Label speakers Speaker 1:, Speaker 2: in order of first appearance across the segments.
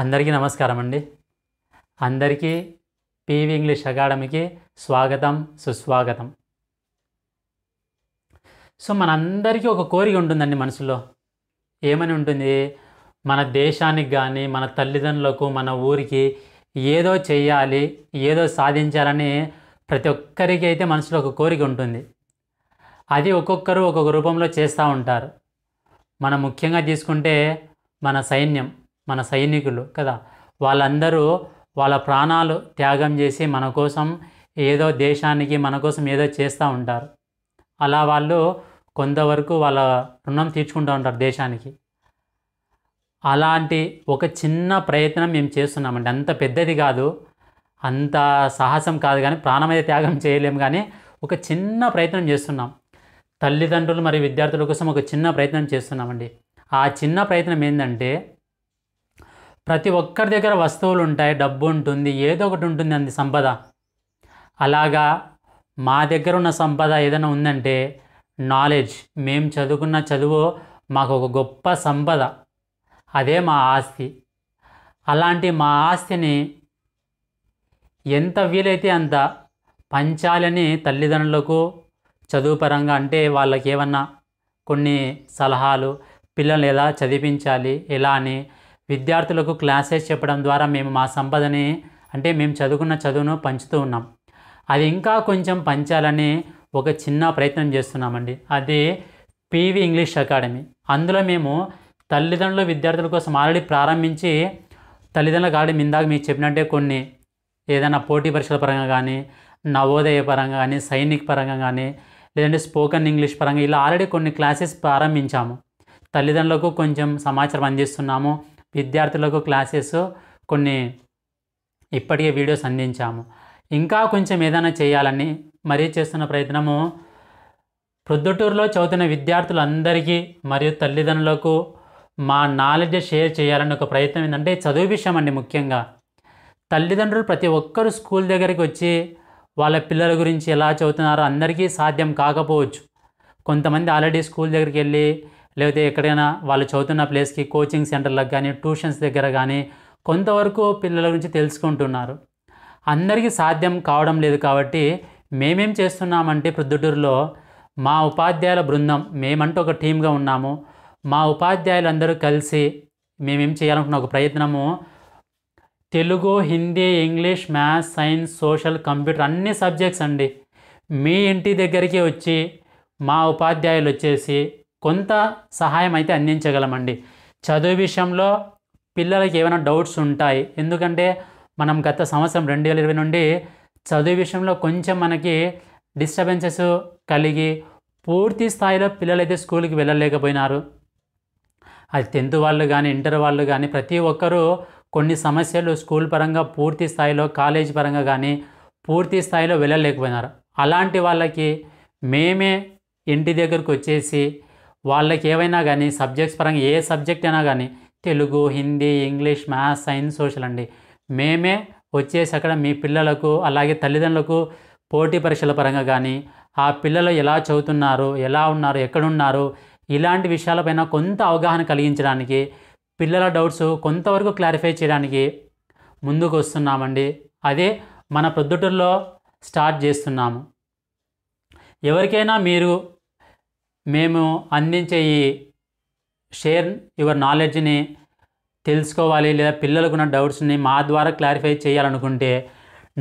Speaker 1: అందరికీ నమస్కారం అండి అందరికీ పీవీ ఇంగ్లీష్ అకాడమీకి స్వాగతం సుస్వాగతం సో మనందరికీ ఒక కోరిక ఉంటుందండి మనసులో ఏమని ఉంటుంది మన దేశానికి కానీ మన తల్లిదండ్రులకు మన ఊరికి ఏదో చేయాలి ఏదో సాధించాలని ప్రతి ఒక్కరికి అయితే మనసులో ఒక కోరిక ఉంటుంది అది ఒక్కొక్కరు ఒక్కొక్క రూపంలో చేస్తూ ఉంటారు మనం ముఖ్యంగా తీసుకుంటే మన సైన్యం మన సైనికులు కదా వాళ్ళందరూ వాళ్ళ ప్రాణాలు త్యాగం చేసి మన కోసం ఏదో దేశానికి మన కోసం ఏదో చేస్తూ ఉంటారు అలా వాళ్ళు కొంతవరకు వాళ్ళ రుణం తీర్చుకుంటూ ఉంటారు దేశానికి అలాంటి ఒక చిన్న ప్రయత్నం మేము చేస్తున్నామండి అంత పెద్దది కాదు అంత సాహసం కాదు కానీ ప్రాణం అయితే త్యాగం చేయలేము కానీ ఒక చిన్న ప్రయత్నం చేస్తున్నాం తల్లిదండ్రులు మరియు విద్యార్థుల కోసం ఒక చిన్న ప్రయత్నం చేస్తున్నామండి ఆ చిన్న ప్రయత్నం ఏంటంటే ప్రతి ఒక్కరి దగ్గర వస్తువులు ఉంటాయి డబ్బు ఉంటుంది ఏదో ఒకటి ఉంటుంది అంది సంపద అలాగా మా దగ్గర ఉన్న సంపద ఏదైనా ఉందంటే నాలెడ్జ్ మేము చదువుకున్న చదువు మాకు ఒక గొప్ప సంపద అదే మా ఆస్తి అలాంటి మా ఆస్తిని ఎంత వీలైతే అంత పంచాలని తల్లిదండ్రులకు చదువు పరంగా అంటే వాళ్ళకి ఏమన్నా కొన్ని సలహాలు పిల్లల్ని ఎలా చదివించాలి ఎలా అని విద్యార్థులకు క్లాసెస్ చెప్పడం ద్వారా మేము మా సంపదని అంటే మేము చదువుకున్న చదువును పంచుతూ ఉన్నాం అది ఇంకా కొంచెం పంచాలని ఒక చిన్న ప్రయత్నం చేస్తున్నామండి అది పీవీ ఇంగ్లీష్ అకాడమీ అందులో మేము తల్లిదండ్రుల విద్యార్థుల కోసం ఆల్రెడీ ప్రారంభించి తల్లిదండ్రుల కాడి ఇందాక మీకు చెప్పినట్టే కొన్ని ఏదైనా పోటీ పరీక్షల పరంగా కానీ నవోదయ పరంగా కానీ సైనిక పరంగా కానీ లేదంటే స్పోకెన్ ఇంగ్లీష్ పరంగా ఇలా ఆల్రెడీ కొన్ని క్లాసెస్ ప్రారంభించాము తల్లిదండ్రులకు కొంచెం సమాచారం అందిస్తున్నాము విద్యార్థులకు క్లాసెస్ కొన్ని ఇప్పటికే వీడియోస్ అందించాము ఇంకా కొంచెం ఏదైనా చేయాలని మరీ చేస్తున్న ప్రయత్నము ప్రొద్దుటూరులో చదువుతున్న విద్యార్థులందరికీ మరియు తల్లిదండ్రులకు మా నాలెడ్జ్ షేర్ చేయాలని ఒక ప్రయత్నం ఏంటంటే చదువు విషయం అండి ముఖ్యంగా తల్లిదండ్రులు ప్రతి ఒక్కరు స్కూల్ దగ్గరికి వచ్చి వాళ్ళ పిల్లల గురించి ఎలా చదువుతున్నారో అందరికీ సాధ్యం కాకపోవచ్చు కొంతమంది ఆల్రెడీ స్కూల్ దగ్గరికి వెళ్ళి లేకపోతే ఎక్కడైనా వాళ్ళు చదువుతున్న ప్లేస్కి కోచింగ్ సెంటర్లకు కానీ ట్యూషన్స్ దగ్గర కానీ కొంతవరకు పిల్లల గురించి తెలుసుకుంటున్నారు అందరికీ సాధ్యం కావడం లేదు కాబట్టి మేమేం చేస్తున్నామంటే ప్రొద్దుటూరులో మా ఉపాధ్యాయుల బృందం మేమంటూ ఒక టీమ్గా ఉన్నాము మా ఉపాధ్యాయులందరూ కలిసి మేమేం చేయాలనుకున్న ఒక ప్రయత్నము Telugu Hindi English maths science social computer అన్ని సబ్జెక్ట్స్ అండి మీ ఇంటి దగ్గరికి వచ్చి మా ఉపాధ్యాయులు వచ్చేసి కొంత సహాయం అయితే అందించగలమండి చదువు విషయంలో పిల్లలకి ఏమైనా డౌట్స్ ఉంటాయి ఎందుకంటే మనం గత సంవత్సరం రెండు వేల ఇరవై నుండి చదువు విషయంలో కొంచెం మనకి డిస్టర్బెన్సెస్ కలిగి పూర్తి స్థాయిలో పిల్లలు అయితే స్కూల్కి వెళ్ళలేకపోయినారు అది టెన్త్ వాళ్ళు కానీ ఇంటర్ వాళ్ళు కానీ ప్రతి ఒక్కరూ కొన్ని సమస్యలు స్కూల్ పరంగా పూర్తి స్థాయిలో కాలేజ్ పరంగా కానీ పూర్తి స్థాయిలో వెళ్ళలేకపోయినారు అలాంటి వాళ్ళకి మేమే ఇంటి దగ్గరకు వచ్చేసి వాళ్ళకి ఏవైనా కానీ సబ్జెక్ట్స్ పరంగా ఏ సబ్జెక్ట్ అయినా కానీ Telugu Hindi English maths science social అండి మేమే వచ్చేసి అక్కడ మీ పిల్లలకు అలాగే తల్లిదండ్రులకు పోటీ పరీక్షల పరంగా కానీ ఆ పిల్లలు ఎలా చదువుతున్నారు ఎలా ఉన్నారు ఎక్కడున్నారు ఇలాంటి విషయాలపైన కొంత అవగాహన కలిగించడానికి పిల్లల డౌట్స్ కొంతవరకు క్లారిఫై చేయడానికి ముందుకు వస్తున్నామండి అదే మన ప్రొద్దుటూరులో స్టార్ట్ చేస్తున్నాము ఎవరికైనా మీరు మేము అందించే ఈ షేర్ యువర్ నాలెడ్జ్ని తెలుసుకోవాలి లేదా పిల్లలకు ఉన్న డౌట్స్ని మా ద్వారా క్లారిఫై చేయాలనుకుంటే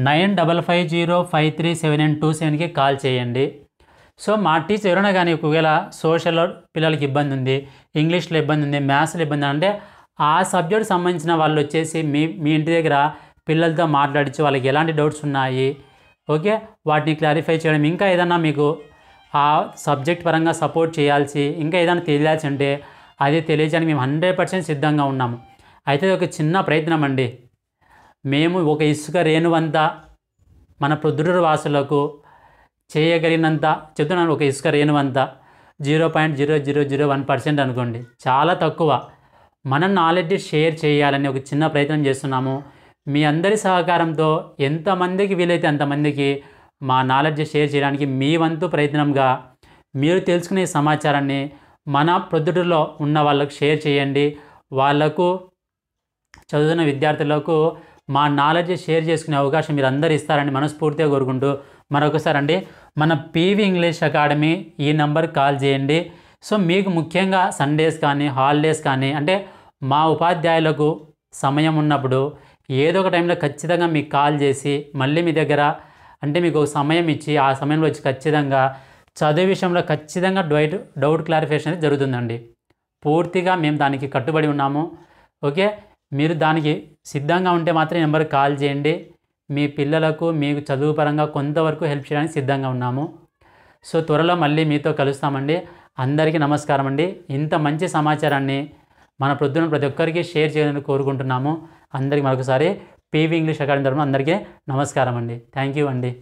Speaker 1: nine double five zero five three seven nine two సెవెన్కి కాల్ చేయండి సో మా టీచర్ ఎవరైనా కానీ ఒకవేళ సోషల్లో పిల్లలకి ఇబ్బంది ఉంది ఇంగ్లీష్లో ఇబ్బంది ఉంది మ్యాథ్స్లో ఇబ్బంది అంటే ఆ సబ్జెక్ట్ సంబంధించిన వాళ్ళు వచ్చేసి మీ మీ ఇంటి దగ్గర పిల్లలతో మాట్లాడించి వాళ్ళకి ఎలాంటి డౌట్స్ ఉన్నాయి ఓకే వాటిని క్లారిఫై చేయడం ఇంకా ఏదన్నా మీకు ఆ సబ్జెక్ట్ పరంగా సపోర్ట్ చేయాల్సి ఇంకా ఏదైనా తెలియాల్సి ఉంటే అది తెలియజేయడానికి మేము హండ్రెడ్ పర్సెంట్ సిద్ధంగా ఉన్నాము అయితే ఒక చిన్న ప్రయత్నం అండి మేము ఒక ఇసుక రేణువంత మన ప్రొద్దుటూరు వాసులకు చేయగలిగినంత చెప్తున్నాను ఒక ఇసుక రేణువంత zero point zero zero zero one percent అనుకోండి చాలా తక్కువ మన నాలెడ్జ్ షేర్ చేయాలని ఒక చిన్న ప్రయత్నం చేస్తున్నాము మీ అందరి సహకారంతో ఎంతమందికి వీలైతే అంతమందికి మా నాలెడ్జ్ షేర్ చేయడానికి మీ వంతు ప్రయత్నంగా మీరు తెలుసుకునే సమాచారాన్ని మన ప్రొద్దుటిలో ఉన్న వాళ్ళకు షేర్ చేయండి వాళ్లకు చదువుతున్న విద్యార్థులకు మా నాలెడ్జ్ షేర్ చేసుకునే అవకాశం మీరు అందరు ఇస్తారని మనస్ఫూర్తిగా కోరుకుంటూ మరొకసారి అండి మన పీవీ ఇంగ్లీష్ అకాడమీ ఈ నంబర్ కాల్ చేయండి సో మీకు ముఖ్యంగా సండేస్ కానీ హాలిడేస్ కానీ అంటే మా ఉపాధ్యాయులకు సమయం ఉన్నప్పుడు ఏదో ఒక టైంలో ఖచ్చితంగా మీకు కాల్ చేసి మళ్ళీ మీ దగ్గర అంటే మీకు సమయం ఇచ్చి ఆ సమయంలో వచ్చి ఖచ్చితంగా చదువు విషయంలో ఖచ్చితంగా డౌట్ డౌట్ క్లారిఫికేషన్ అనేది జరుగుతుందండి పూర్తిగా మేము దానికి కట్టుబడి ఉన్నాము ఓకే మీరు దానికి సిద్ధంగా ఉంటే మాత్రం నెంబర్ కాల్ చేయండి మీ పిల్లలకు మీకు చదువు పరంగా కొంతవరకు హెల్ప్ చేయడానికి సిద్ధంగా ఉన్నాము సో త్వరలో మళ్ళీ మీతో కలుస్తామండి అందరికీ నమస్కారం అండి ఇంత మంచి సమాచారాన్ని మన ప్రొద్దున ప్రతి ఒక్కరికి షేర్ చేయాలని కోరుకుంటున్నాము అందరికీ మరొకసారి పీవీ ఇంగ్లీష్ అకాడమీ తరఫున అందరికీ నమస్కారం అండి థ్యాంక్ యూ అండి